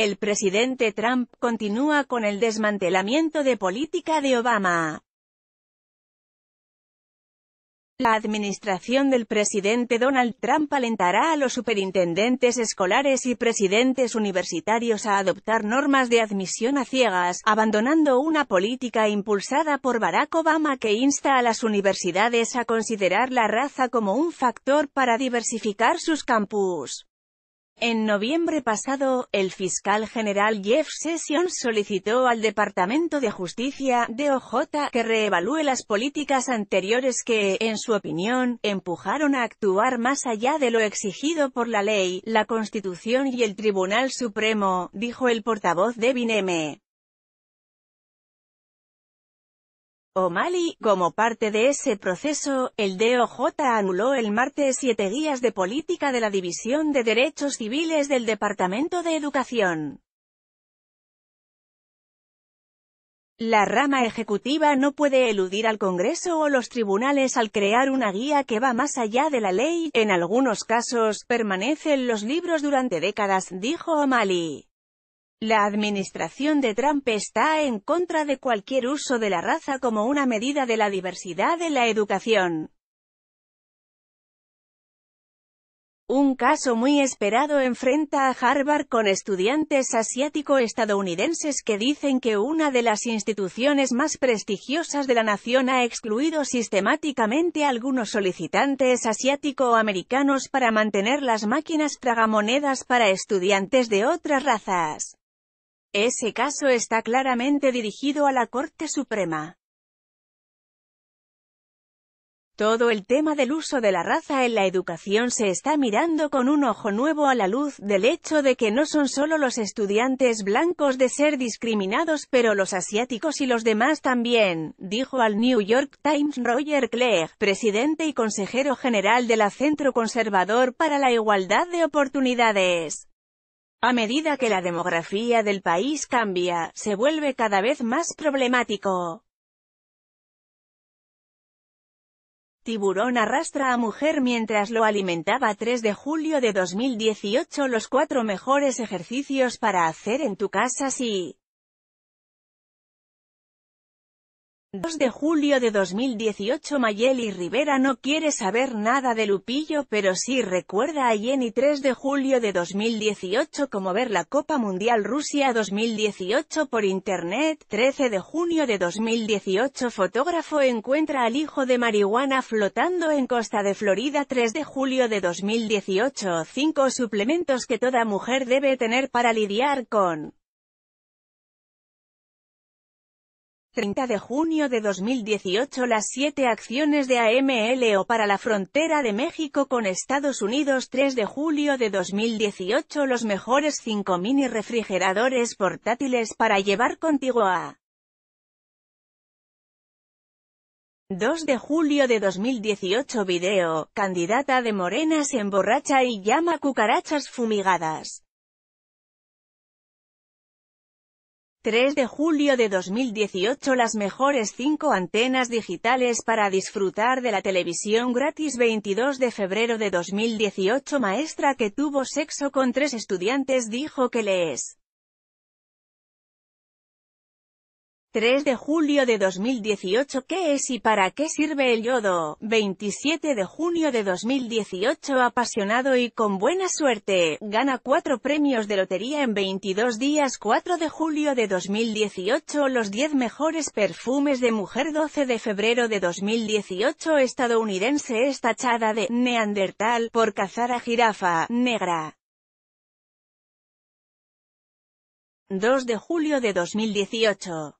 El presidente Trump continúa con el desmantelamiento de política de Obama. La administración del presidente Donald Trump alentará a los superintendentes escolares y presidentes universitarios a adoptar normas de admisión a ciegas, abandonando una política impulsada por Barack Obama que insta a las universidades a considerar la raza como un factor para diversificar sus campus. En noviembre pasado, el fiscal general Jeff Sessions solicitó al Departamento de Justicia, DOJ, que reevalúe las políticas anteriores que, en su opinión, empujaron a actuar más allá de lo exigido por la ley, la Constitución y el Tribunal Supremo, dijo el portavoz de Bineme. O'Malley, como parte de ese proceso, el DOJ anuló el martes siete guías de política de la División de Derechos Civiles del Departamento de Educación. La rama ejecutiva no puede eludir al Congreso o los tribunales al crear una guía que va más allá de la ley, en algunos casos, permanecen los libros durante décadas, dijo O'Malley. La administración de Trump está en contra de cualquier uso de la raza como una medida de la diversidad en la educación. Un caso muy esperado enfrenta a Harvard con estudiantes asiático-estadounidenses que dicen que una de las instituciones más prestigiosas de la nación ha excluido sistemáticamente a algunos solicitantes asiático-americanos para mantener las máquinas tragamonedas para estudiantes de otras razas. Ese caso está claramente dirigido a la Corte Suprema. Todo el tema del uso de la raza en la educación se está mirando con un ojo nuevo a la luz del hecho de que no son solo los estudiantes blancos de ser discriminados pero los asiáticos y los demás también, dijo al New York Times Roger Clegg, presidente y consejero general de la Centro Conservador para la Igualdad de Oportunidades. A medida que la demografía del país cambia, se vuelve cada vez más problemático. Tiburón arrastra a mujer mientras lo alimentaba 3 de julio de 2018 Los cuatro mejores ejercicios para hacer en tu casa si 2 de julio de 2018 Mayeli Rivera no quiere saber nada de Lupillo pero sí recuerda a Jenny 3 de julio de 2018 como ver la Copa Mundial Rusia 2018 por internet 13 de junio de 2018 fotógrafo encuentra al hijo de marihuana flotando en costa de Florida 3 de julio de 2018 5 suplementos que toda mujer debe tener para lidiar con 30 de junio de 2018 las 7 acciones de AMLO para la frontera de México con Estados Unidos 3 de julio de 2018 los mejores 5 mini refrigeradores portátiles para llevar contigo a 2 de julio de 2018 Video, candidata de Morena se emborracha y llama cucarachas fumigadas. 3 de julio de 2018 las mejores 5 antenas digitales para disfrutar de la televisión gratis 22 de febrero de 2018 maestra que tuvo sexo con tres estudiantes dijo que le es 3 de julio de 2018 ¿Qué es y para qué sirve el yodo? 27 de junio de 2018 Apasionado y con buena suerte, gana 4 premios de lotería en 22 días 4 de julio de 2018 Los 10 mejores perfumes de mujer 12 de febrero de 2018 Estadounidense es tachada de «Neandertal» por cazar a jirafa negra. 2 de julio de 2018